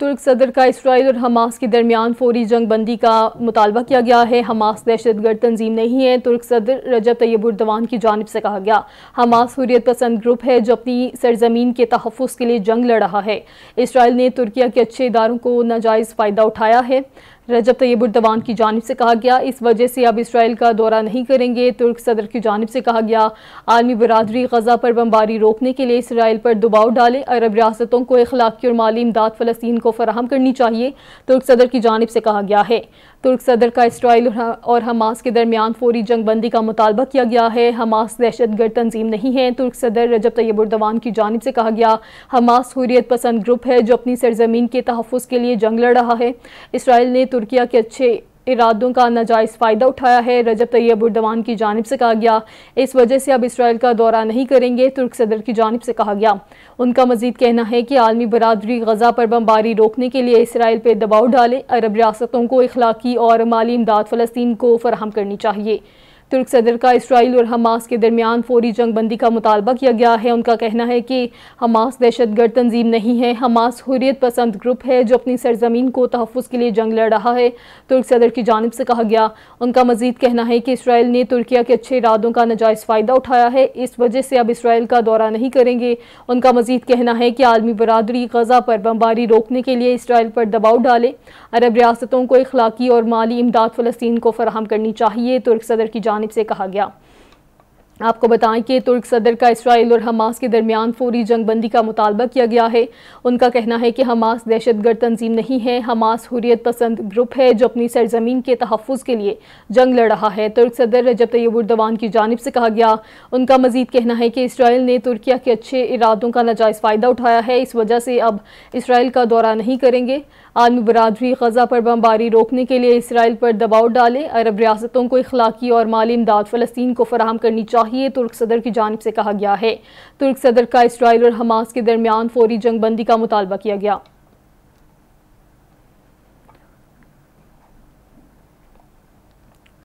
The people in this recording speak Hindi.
तुर्क सदर का इसराइल और हमास के दरमियान फौरी जंग बंदी का मुतालबा किया गया है हमास दहशत गर्द तंजीम नहीं है तुर्क सदर रजब तैयब उर्दवान की जानब से कहा गया हमास हुरियत पसंद ग्रुप है जो अपनी सरजमीन के तहफ़ के लिए जंग लड़ रहा है इसराइल ने तुर्किया के अच्छे इदारों को नाजायज़ फ़ायदा उठाया है रजब तैयब उर्दवान की जानब से कहा गया इस वजह से अब इसराइल का दौरा नहीं करेंगे तुर्क सदर की जानब से कहा गया आलमी बरदरी गजा पर बमबारी रोकने के लिए इसराइल पर दबाव डाले अरब रियासतों को इखलाकी और माली इमदाद फ़लस्तीन को फराहम करनी चाहिए तुर्क सदर की जानब से कहा गया है तुर्क सदर का इसराइल और हमास के दरमियान फौरी जंग बंदी का मुतालबा किया गया है हमास दहशतगर्द तंजीम नहीं है तुर्क सदर रजब तैयब उर्दवान की जानब से कहा गया हमास हुरियत पसंद ग्रुप है जो अपनी सरजमीन के तहफ़ के लिए जंग लड़ रहा है इसराइल ने तुर्किया के अच्छे इरादों का नाजायज़ फ़ायदा उठाया है रजब तैयब उर्दवान की जानब से कहा गया इस वजह से अब इसराइल का दौरा नहीं करेंगे तुर्क सदर की जानब से कहा गया उनका मजीद कहना है कि आलमी बरदरी गजा पर बमबारी रोकने के लिए इसराइल पर दबाव डालें अरब रियासतों को इखलाकी और माली इमदाद फ़लस्तीन को फराहम करनी चाहिए तुर्क सदर का इसराइल और हमास के दरमियान फौरी जंग बंदी का मुतालबा किया गया है उनका कहना है कि हमास दहशत गर्द तंजीम नहीं है हमास हुरियत पसंद ग्रुप है जो अपनी सरजमीन को तहफ़ के लिए जंग लड़ रहा है तुर्क सदर की जानब से कहा गया उनका मजीद कहना है कि इसराइल ने तुर्किया के अच्छे इरादों का नजायज़ फ़ायदा उठाया है इस वजह से अब इसराइल का दौरा नहीं करेंगे उनका मजीद कहना है कि आलमी बरदरी गजा पर बमबारी रोकने के लिए इसराइल पर दबाव डाले अरब रियासतों को इखलाकी और माली इमदाद फ़लस्तीन को फराहम करनी चाहिए तुर्क सदर की जानब से कहा गया आपको बताएं कि तुर्क सदर का इसराइल और हमास के दरमियान फौरी जंग बंदी का मुतालबा किया गया है उनका कहना है कि हमास दहशत गर्द तंजीम नहीं है हमास हुरियत पसंद ग्रुप है जो अपनी सरजमीन के तहफ़ के लिए जंग लड़ रहा है तुर्क सदर रजब तैयब उर्दवान की जानब से कहा गया उनका मजीद कहना है कि इसराइल ने तुर्किया के अच्छे इरादों का नाजायज़ फ़ायदा उठाया है इस वजह से अब इसराइल का दौरा नहीं करेंगे आलमी बरदरी गजा पर बमबारी रोकने के लिए इसराइल पर दबाव डाले अरब रियासतों को इखलाकी और माली इमदाद फ़लस्तीन को फराहम करनी चाहिए तुर्क सदर की जानब से कहा गया है तुर्क सदर का इसराइल और हमास के दरमियान फौरी जंगबंदी का मुतालबा किया गया